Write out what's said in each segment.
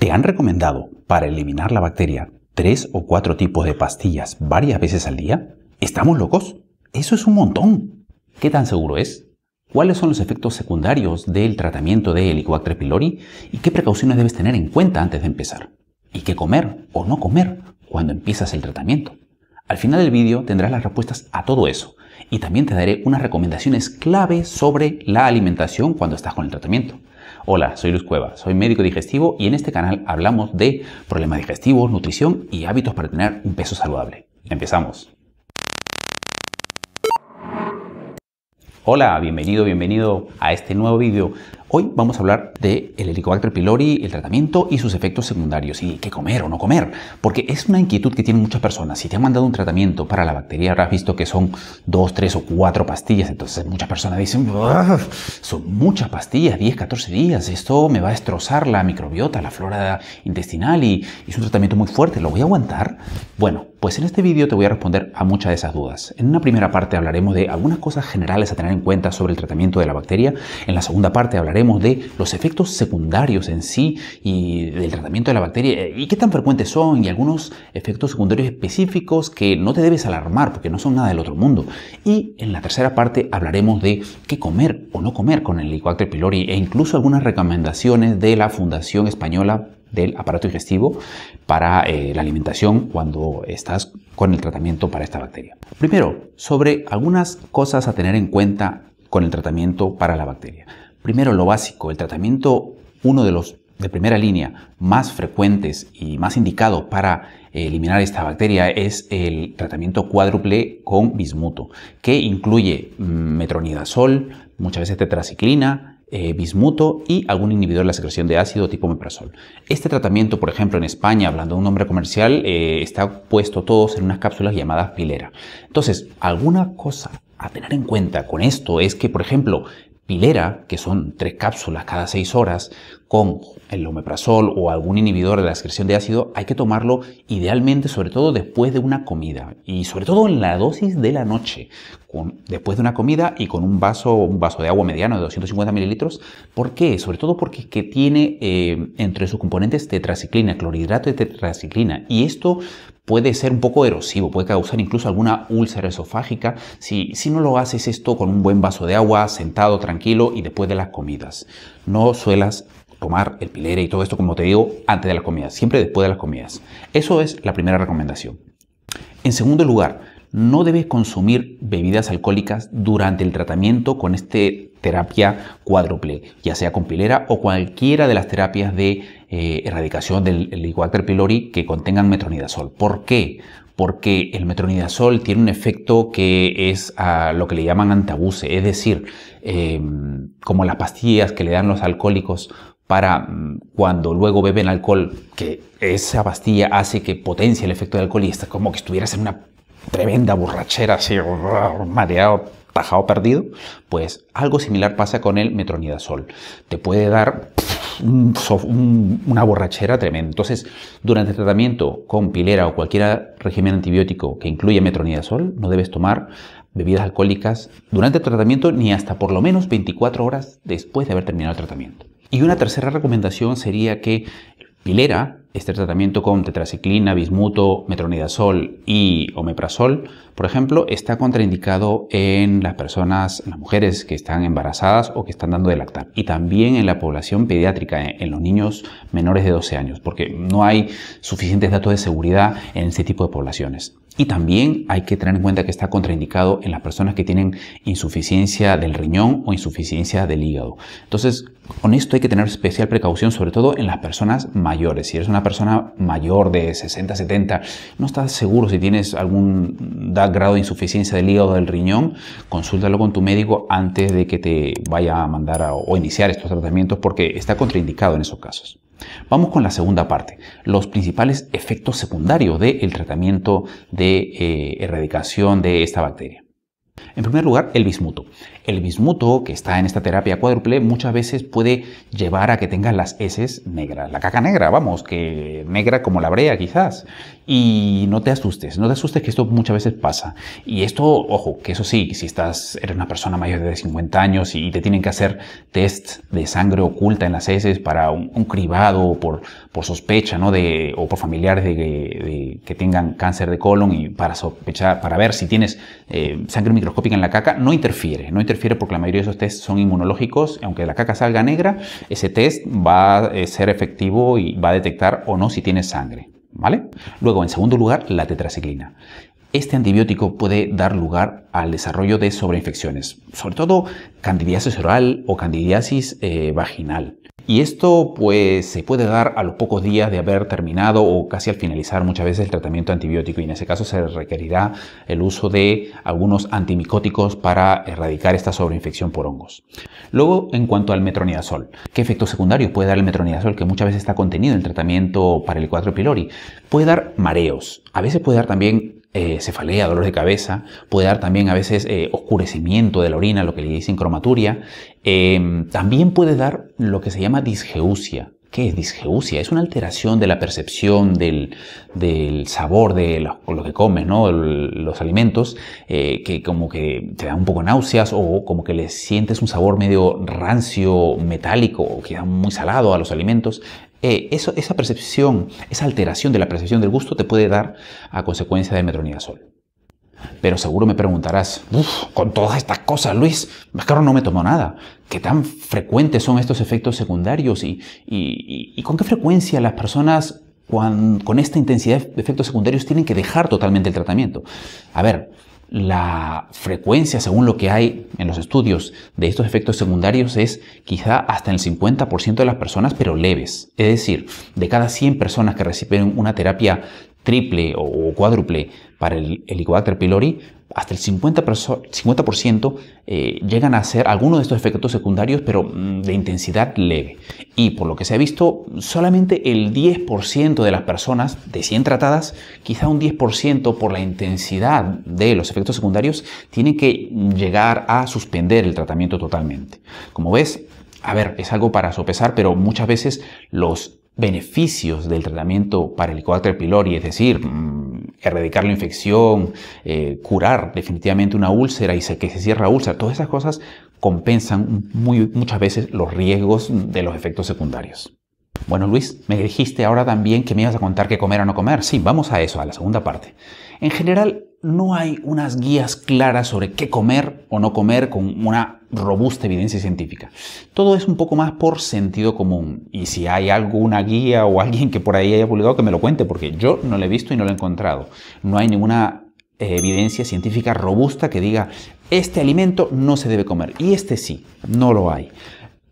Te han recomendado para eliminar la bacteria tres o cuatro tipos de pastillas varias veces al día. ¿Estamos locos? Eso es un montón. ¿Qué tan seguro es? ¿Cuáles son los efectos secundarios del tratamiento de Helicobacter pylori? ¿Y qué precauciones debes tener en cuenta antes de empezar? ¿Y qué comer o no comer cuando empiezas el tratamiento? Al final del vídeo tendrás las respuestas a todo eso y también te daré unas recomendaciones clave sobre la alimentación cuando estás con el tratamiento. Hola, soy Luis Cueva, soy médico digestivo y en este canal hablamos de problemas digestivos, nutrición y hábitos para tener un peso saludable. Empezamos. Hola, bienvenido, bienvenido a este nuevo vídeo Hoy vamos a hablar de el Helicobacter pylori, el tratamiento y sus efectos secundarios y qué comer o no comer, porque es una inquietud que tienen muchas personas. Si te han mandado un tratamiento para la bacteria, habrás visto que son dos, tres o cuatro pastillas, entonces muchas personas dicen, son muchas pastillas, 10, 14 días, esto me va a destrozar la microbiota, la flora intestinal y, es un tratamiento muy fuerte, ¿lo voy a aguantar? Bueno, pues en este vídeo te voy a responder a muchas de esas dudas. En una primera parte hablaremos de algunas cosas generales a tener en cuenta sobre el tratamiento de la bacteria, en la segunda parte hablaremos hablaremos de los efectos secundarios en sí y del tratamiento de la bacteria eh, y qué tan frecuentes son y algunos efectos secundarios específicos que no te debes alarmar porque no son nada del otro mundo. Y en la tercera parte hablaremos de qué comer o no comer con el Helicobacter pylori e incluso algunas recomendaciones de la Fundación Española del aparato digestivo para eh, la alimentación cuando estás con el tratamiento para esta bacteria. Primero, sobre algunas cosas a tener en cuenta con el tratamiento para la bacteria. Primero lo básico, el tratamiento, uno de los de primera línea más frecuentes y más indicados para eliminar esta bacteria es el tratamiento cuádruple con bismuto, que incluye mm, metronidazol, muchas veces tetraciclina, eh, bismuto y algún inhibidor de la secreción de ácido tipo meprazol. Este tratamiento, por ejemplo, en España, hablando de un nombre comercial, eh, está puesto todos en unas cápsulas llamadas pilera. Entonces, alguna cosa a tener en cuenta con esto es que, por ejemplo, pilera, que son tres cápsulas cada seis horas, con el omeprazol o algún inhibidor de la excreción de ácido, hay que tomarlo idealmente, sobre todo después de una comida y sobre todo en la dosis de la noche, después de una comida y con un vaso, un vaso de agua mediano de 250 mililitros. ¿Por qué? Sobre todo porque tiene eh, entre sus componentes tetraciclina, clorhidrato de tetraciclina, y esto puede ser un poco erosivo, puede causar incluso alguna úlcera esofágica si, si no lo haces esto con un buen vaso de agua, sentado, tranquilo y después de las comidas. No suelas tomar el pilere y todo esto, como te digo, antes de las comidas, siempre después de las comidas. Eso es la primera recomendación. En segundo lugar, no debes consumir bebidas alcohólicas durante el tratamiento con esta terapia cuádruple, ya sea con pilera o cualquiera de las terapias de eh, erradicación del Helicobacter pylori que contengan metronidazol. ¿Por qué? Porque el metronidazol tiene un efecto que es a lo que le llaman antabuse, es decir, em, como las pastillas que le dan los alcohólicos para mm, cuando luego beben alcohol, que esa pastilla hace que potencie el efecto del alcohol y está como que estuvieras en una tremenda borrachera, así, mareado, tajado, perdido, pues algo similar pasa con el metronidazol. Te puede dar una borrachera tremenda. Entonces, durante el tratamiento con pilera o cualquier régimen antibiótico que incluya metronidazol, no debes tomar bebidas alcohólicas durante el tratamiento ni hasta por lo menos 24 horas después de haber terminado el tratamiento. Y una tercera recomendación sería que pilera este tratamiento con tetraciclina, bismuto, metronidazol y omeprazol por ejemplo, está contraindicado en las personas, las mujeres que están embarazadas o que están dando de lactar y también en la población pediátrica, eh, en los niños menores de 12 años, porque no hay suficientes datos de seguridad en este tipo de poblaciones. Y también hay que tener en cuenta que está contraindicado en las personas que tienen insuficiencia del riñón o insuficiencia del hígado. Entonces, con esto hay que tener especial precaución, sobre todo en las personas mayores. Si eres una persona mayor de 60, 70, no estás seguro si tienes algún dato grado de insuficiencia del hígado, del riñón, consúltalo con tu médico antes de que te vaya a mandar o iniciar estos tratamientos porque está contraindicado en esos casos. Vamos con la segunda parte, los principales efectos secundarios del tratamiento de eh, erradicación de esta bacteria. En primer lugar, el bismuto. El bismuto, que está en esta terapia cuádruple, muchas veces puede llevar a que tengas las heces negras, la caca negra, vamos, que negra como la brea quizás. Y no te asustes, no te asustes que esto muchas veces pasa. Y esto, ojo, que eso sí, si estás, eres una persona mayor de 50 años y te tienen que hacer test de sangre oculta en las heces para un, cribado por, por sospecha, ¿no? o por familiares de, que tengan cáncer de colon y para sospechar, para ver si tienes eh, sangre sangre microscópica en la caca no interfiere, no interfiere porque la mayoría de esos tests son inmunológicos, aunque la caca salga negra, ese test va a eh, ser efectivo y va a detectar o no si tiene sangre. ¿Vale? Luego, en segundo lugar, la tetraciclina. Este antibiótico puede dar lugar al desarrollo de sobreinfecciones, sobre todo candidiasis oral o candidiasis eh, vaginal. Y esto pues se puede dar a los pocos días de haber terminado o casi al finalizar muchas veces el tratamiento antibiótico y en ese caso se requerirá el uso de algunos antimicóticos para erradicar esta sobreinfección por hongos. Luego, en cuanto al metronidazol, ¿qué efectos secundarios puede dar el metronidazol que muchas veces está contenido en el tratamiento para el 4 pylori? Puede dar mareos, a veces puede dar también eh, cefalea, dolor de cabeza, puede dar también a veces eh, oscurecimiento de la orina, lo que le dicen cromaturia. Em, también puede dar lo que se llama disgeusia. ¿Qué es disgeusia? Es una alteración de la percepción del, sabor de lo, que comes, ¿no? los alimentos, eh, que como que te da un poco náuseas o como que le sientes un sabor medio rancio, metálico o queda muy salado a los alimentos. Eh, esa percepción, esa alteración de la percepción del gusto te puede dar a consecuencia de metronidazol. Pero seguro me preguntarás, con todas estas cosas, Luis, más caro no me tomó nada. ¿Qué tan frecuentes son estos efectos secundarios y, con qué frecuencia las personas con esta intensidad de efectos secundarios tienen que dejar totalmente el tratamiento? A ver, la frecuencia, según lo que hay en los estudios de estos efectos secundarios, es quizá hasta el 50% de las personas, pero leves. Es decir, de cada 100 personas que reciben una terapia triple o, cuádruple para el Helicobacter pylori, hasta el 50%, eh, llegan a ser algunos de estos efectos secundarios, pero mm, de intensidad leve. Y por lo que se ha visto, solamente el 10% de las personas de 100 tratadas, quizá un 10% por la intensidad de los efectos secundarios, tienen que llegar a suspender el tratamiento totalmente. Como ves, a ver, es algo para sopesar, pero muchas veces los beneficios del tratamiento para el coácter pylori, es decir, mm, erradicar la infección, eh, curar definitivamente una úlcera y que se cierra la úlcera, todas esas cosas compensan muy, muchas veces los riesgos de los efectos secundarios. Bueno, Luis, me dijiste ahora también que me ibas a contar qué comer o no comer. Sí, vamos a eso, a la segunda parte. En general, no hay unas guías claras sobre qué comer o no comer con una robusta evidencia científica. Todo es un poco más por sentido común. Y si hay alguna guía o alguien que por ahí haya publicado, que me lo cuente, porque yo no lo he visto y no lo he encontrado. No hay ninguna eh, evidencia científica robusta que diga, este alimento no se debe comer y este sí, no lo hay.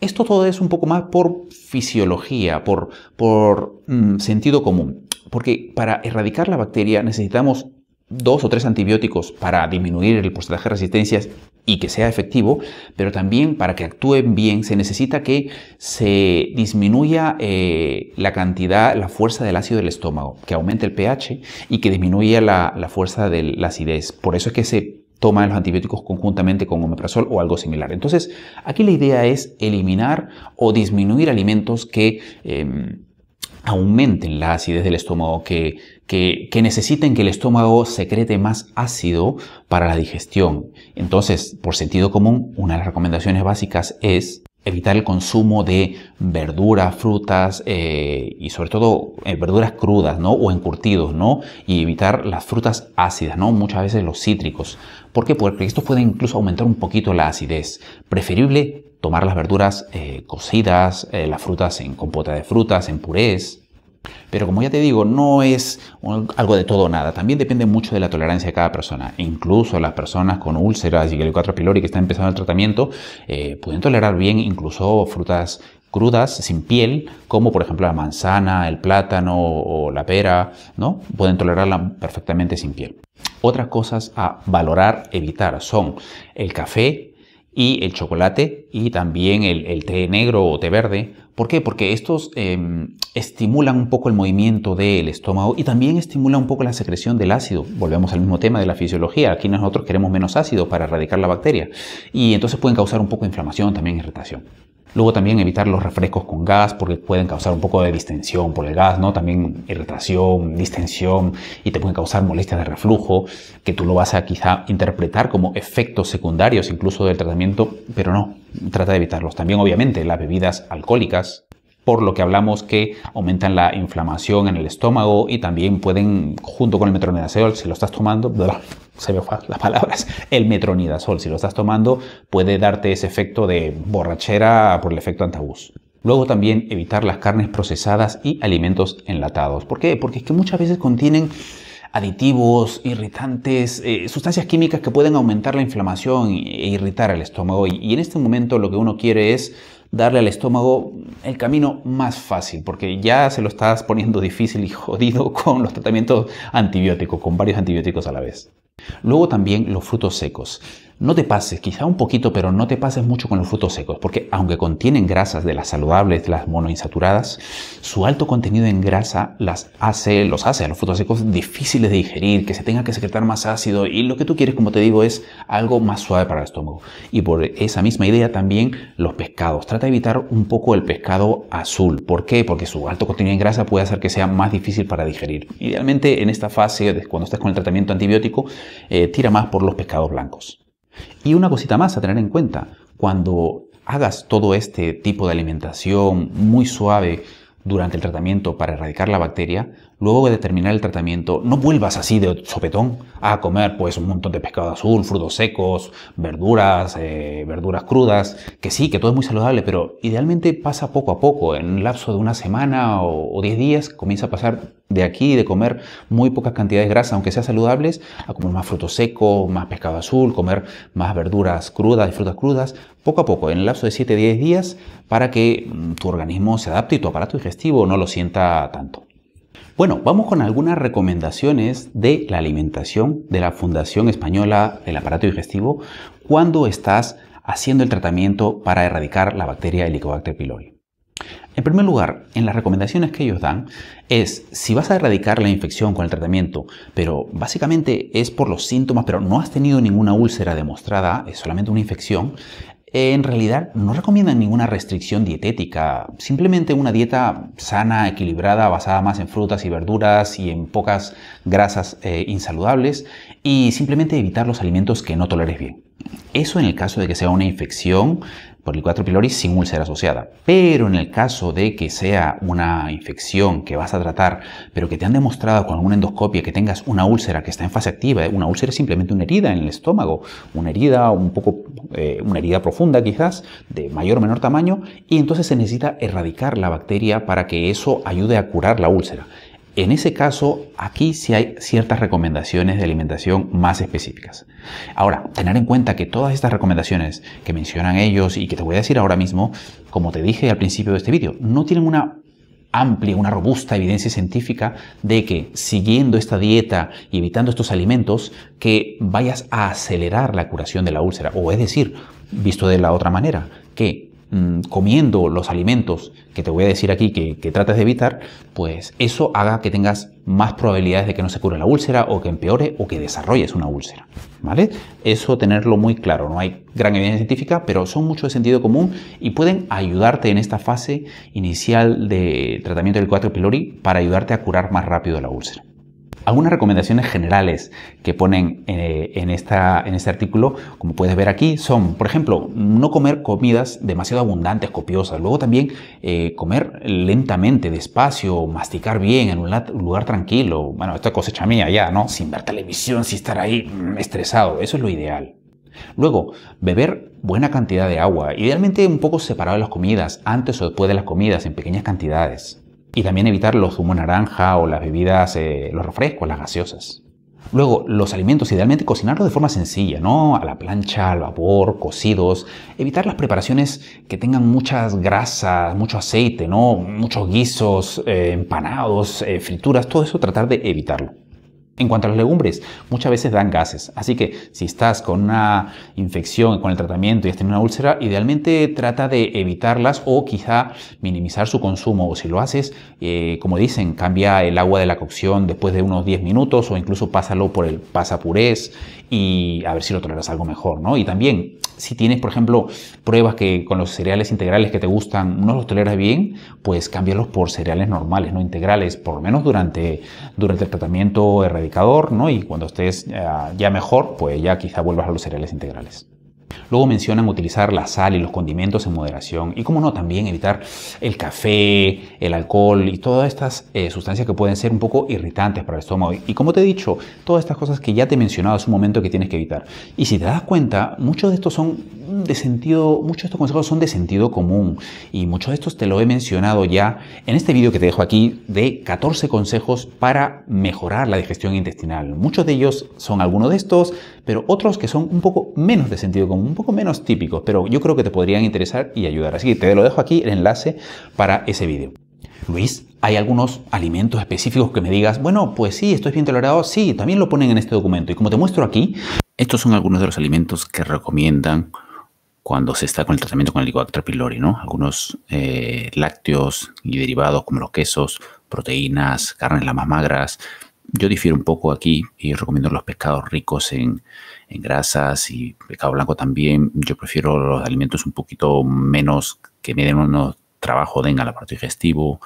Esto todo es un poco más por fisiología, por, por mm, sentido común, porque para erradicar la bacteria necesitamos dos o tres antibióticos para disminuir el porcentaje de resistencias y que sea efectivo, pero también para que actúen bien se necesita que se disminuya eh, la cantidad, la fuerza del ácido del estómago, que aumente el pH y que disminuya la, fuerza de la acidez. Por eso es que se toman los antibióticos conjuntamente con omeprazol o algo similar. Entonces, aquí la idea es eliminar o disminuir alimentos que... Em, aumenten la acidez del estómago, que, que, que, necesiten que el estómago secrete más ácido para la digestión. Entonces, por sentido común, una de las recomendaciones básicas es evitar el consumo de verduras, frutas eh, y sobre todo eh, verduras crudas, ¿no? O encurtidos, ¿no? Y evitar las frutas ácidas, ¿no? Muchas veces los cítricos. ¿Por qué? Porque esto puede incluso aumentar un poquito la acidez. Preferible tomar las verduras eh, cocidas, las frutas en compota de frutas, en purés, pero como ya te digo, no es algo de todo o nada. También depende mucho de la tolerancia de cada persona. Incluso las personas con úlceras y el 4 pylori que están empezando el tratamiento eh, pueden tolerar bien incluso frutas crudas, sin piel, como por ejemplo la manzana, el plátano o la pera, ¿no? Pueden tolerarla perfectamente sin piel. Otras cosas a valorar, evitar son el café, y el chocolate y también el, té negro o té verde. ¿Por qué? Porque estos em, estimulan un poco el movimiento del estómago y también estimulan un poco la secreción del ácido. Volvemos al mismo tema de la fisiología. Aquí nosotros queremos menos ácido para erradicar la bacteria y entonces pueden causar un poco de inflamación, también irritación. Luego también evitar los refrescos con gas porque pueden causar un poco de distensión por el gas, ¿no? También irritación, distensión y te pueden causar molestias de reflujo que tú lo vas a quizá interpretar como efectos secundarios incluso del tratamiento, pero no, trata de evitarlos. También obviamente las bebidas alcohólicas, por lo que hablamos que aumentan la inflamación en el estómago y también pueden, junto con el metronidazol, si lo estás tomando, se me las palabras, el metronidazol, si lo estás tomando, puede darte ese efecto de borrachera por el efecto antabús. Luego también evitar las carnes procesadas y alimentos enlatados. ¿Por qué? Porque es que muchas veces contienen aditivos, irritantes, eh, sustancias químicas que pueden aumentar la inflamación e irritar el estómago. y en este momento lo que uno quiere es darle al estómago el camino más fácil, porque ya se lo estás poniendo difícil y jodido con los tratamientos antibióticos, con varios antibióticos a la vez. Luego también los frutos secos. No te pases, quizá un poquito, pero no te pases mucho con los frutos secos, porque aunque contienen grasas de las saludables, de las monoinsaturadas, su alto contenido en grasa las hace, los hace a los frutos secos difíciles de digerir, que se tenga que secretar más ácido y lo que tú quieres, como te digo, es algo más suave para el estómago. Y por esa misma idea también los pescados. Trata de evitar un poco el pescado azul. ¿Por qué? Porque su alto contenido en grasa puede hacer que sea más difícil para digerir. Idealmente en esta fase, cuando estás con el tratamiento antibiótico, eh, tira más por los pescados blancos. Y una cosita más a tener en cuenta, cuando hagas todo este tipo de alimentación muy suave durante el tratamiento para erradicar la bacteria, luego de terminar el tratamiento no vuelvas así de sopetón a comer pues un montón de pescado azul, frutos secos, verduras, eh, verduras crudas, que sí, que todo es muy saludable, pero idealmente pasa poco a poco, en un lapso de una semana o, o diez días comienza a pasar de aquí, de comer muy pocas cantidades de grasa, aunque sean saludables, a comer más frutos secos, más pescado azul, comer más verduras crudas y frutas crudas, poco a poco, en el lapso de 7 10 días, para que mm, tu organismo se adapte y tu aparato digestivo no lo sienta tanto. Bueno, vamos con algunas recomendaciones de la alimentación de la Fundación Española del Aparato Digestivo cuando estás haciendo el tratamiento para erradicar la bacteria Helicobacter pylori. En primer lugar, en las recomendaciones que ellos dan es si vas a erradicar la infección con el tratamiento, pero básicamente es por los síntomas, pero no has tenido ninguna úlcera demostrada, es solamente una infección, en realidad no recomiendan ninguna restricción dietética, simplemente una dieta sana, equilibrada, basada más en frutas y verduras y en pocas grasas eh, insaludables y simplemente evitar los alimentos que no toleres bien. Eso en el caso de que sea una infección por 4 pylori sin úlcera asociada. Pero en el caso de que sea una infección que vas a tratar, pero que te han demostrado con alguna endoscopia que tengas una úlcera que está en fase activa, una úlcera es simplemente una herida en el estómago, una herida un poco, eh, una herida profunda quizás, de mayor o menor tamaño, y entonces se necesita erradicar la bacteria para que eso ayude a curar la úlcera. En ese caso, aquí sí hay ciertas recomendaciones de alimentación más específicas. Ahora, tener en cuenta que todas estas recomendaciones que mencionan ellos y que te voy a decir ahora mismo, como te dije al principio de este vídeo, no tienen una amplia, una robusta evidencia científica de que siguiendo esta dieta y evitando estos alimentos, que vayas a acelerar la curación de la úlcera. O es decir, visto de la otra manera, que Mm, comiendo los alimentos que te voy a decir aquí que, tratas trates de evitar, pues eso haga que tengas más probabilidades de que no se cure la úlcera o que empeore o que desarrolles una úlcera. ¿Vale? Eso tenerlo muy claro. No hay gran evidencia científica, pero son mucho de sentido común y pueden ayudarte en esta fase inicial de tratamiento del 4 pylori para ayudarte a curar más rápido la úlcera algunas recomendaciones generales que ponen eh, en, este artículo, como puedes ver aquí, son, por ejemplo, no comer comidas demasiado abundantes, copiosas. Luego también eh, comer lentamente, despacio, masticar bien en un lugar tranquilo. Bueno, esto es cosecha mía ya, ¿no? Sin ver televisión, sin estar ahí mm, estresado. Eso es lo ideal. Luego, beber buena cantidad de agua, idealmente un poco separado de las comidas, antes o después de las comidas, en pequeñas cantidades. Y también evitar los zumos naranja o las bebidas, eh, los refrescos, las gaseosas. Luego, los alimentos, idealmente cocinarlos de forma sencilla, ¿no? A la plancha, al vapor, cocidos. Evitar las preparaciones que tengan muchas grasas, mucho aceite, ¿no? Muchos guisos, eh, empanados, eh, frituras, todo eso tratar de evitarlo. En cuanto a las legumbres, muchas veces dan gases, así que si estás con una infección, con el tratamiento y has tenido una úlcera, idealmente trata de evitarlas o quizá minimizar su consumo. O si lo haces, eh, como dicen, cambia el agua de la cocción después de unos 10 minutos o incluso pásalo por el pasapurés y a ver si lo toleras algo mejor, ¿no? Y también si tienes, por ejemplo, pruebas que con los cereales integrales que te gustan no los toleras bien, pues cámbialos por cereales normales, no integrales, por lo menos durante, durante el tratamiento erradicador, ¿no? Y cuando estés ah, ya mejor, pues ya quizá vuelvas a los cereales integrales. Luego mencionan utilizar la sal y los condimentos en moderación y, como no, también evitar el café, el alcohol y todas estas eh, sustancias que pueden ser un poco irritantes para el estómago. Y como te he dicho, todas estas cosas que ya te he mencionado hace un momento que tienes que evitar. Y si te das cuenta, muchos de estos son de sentido, muchos de estos consejos son de sentido común y muchos de estos te lo he mencionado ya en este vídeo que te dejo aquí de 14 consejos para mejorar la digestión intestinal. Muchos de ellos son algunos de estos, pero otros que son un poco menos de sentido común, un poco menos típicos, pero yo creo que te podrían interesar y ayudar. Así que te lo dejo aquí el enlace para ese vídeo. Luis, ¿hay algunos alimentos específicos que me digas, bueno, pues sí, esto es bien tolerado? Sí, también lo ponen en este documento. Y como te muestro aquí, estos son algunos de los alimentos que recomiendan cuando se está con el tratamiento con el Helicobacter pylori, ¿no? Algunos eh, lácteos y derivados como los quesos, proteínas, carnes las más magras. Yo difiero un poco aquí y recomiendo los pescados ricos en, grasas y pescado blanco también. Yo prefiero los alimentos un poquito menos que me den unos trabajo den al aparato digestivo,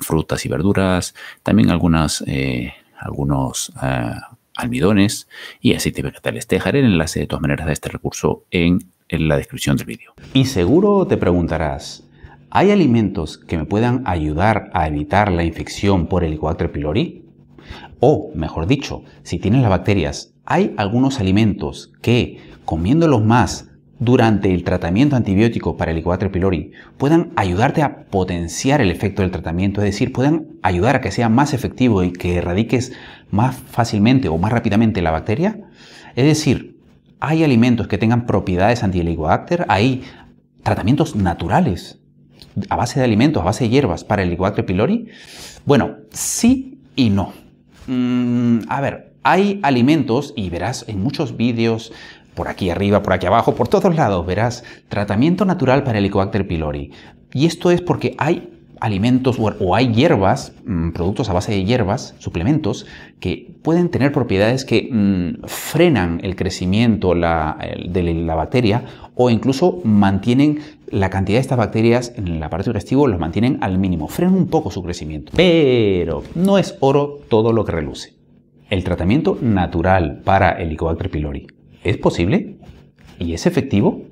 frutas y verduras, también algunas, eh, algunos eh, almidones y aceite vegetales. Te dejaré el enlace de todas maneras de este recurso en en la descripción del vídeo. Y seguro te preguntarás, ¿hay alimentos que me puedan ayudar a evitar la infección por Helicobacter pylori? O, mejor dicho, si tienes las bacterias, ¿hay algunos alimentos que, comiéndolos más durante el tratamiento antibiótico para Helicobacter pylori, puedan ayudarte a potenciar el efecto del tratamiento? Es decir, puedan ayudar a que sea más efectivo y que erradiques más fácilmente o más rápidamente la bacteria? Es decir, hay alimentos que tengan propiedades anti-helicobacter, hay tratamientos naturales a base de alimentos, a base de hierbas para el Helicobacter pylori? Bueno, sí y no. Mm, a ver, hay alimentos y verás en muchos vídeos por aquí arriba, por aquí abajo, por todos lados, verás tratamiento natural para el Helicobacter pylori. Y esto es porque hay alimentos o hay hierbas, mm, productos a base de hierbas, suplementos, que pueden tener propiedades que mm, frenan el crecimiento de la bacteria o incluso mantienen la cantidad de estas bacterias en el aparato digestivo, los mantienen al mínimo, frenan un poco su crecimiento. Pero no es oro todo lo que reluce. El tratamiento natural para el Helicobacter pylori, ¿es posible? ¿Y es efectivo?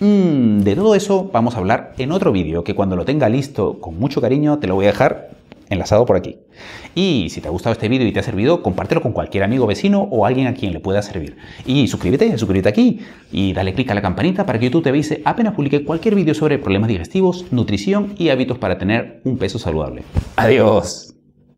Mm, de todo eso vamos a hablar en otro vídeo que cuando lo tenga listo con mucho cariño te lo voy a dejar enlazado por aquí. Y si te ha gustado este vídeo y te ha servido, compártelo con cualquier amigo vecino o alguien a quien le pueda servir. Y suscríbete, suscríbete aquí y dale clic a la campanita para que YouTube te avise apenas publique cualquier vídeo sobre problemas digestivos, nutrición y hábitos para tener un peso saludable. Adiós.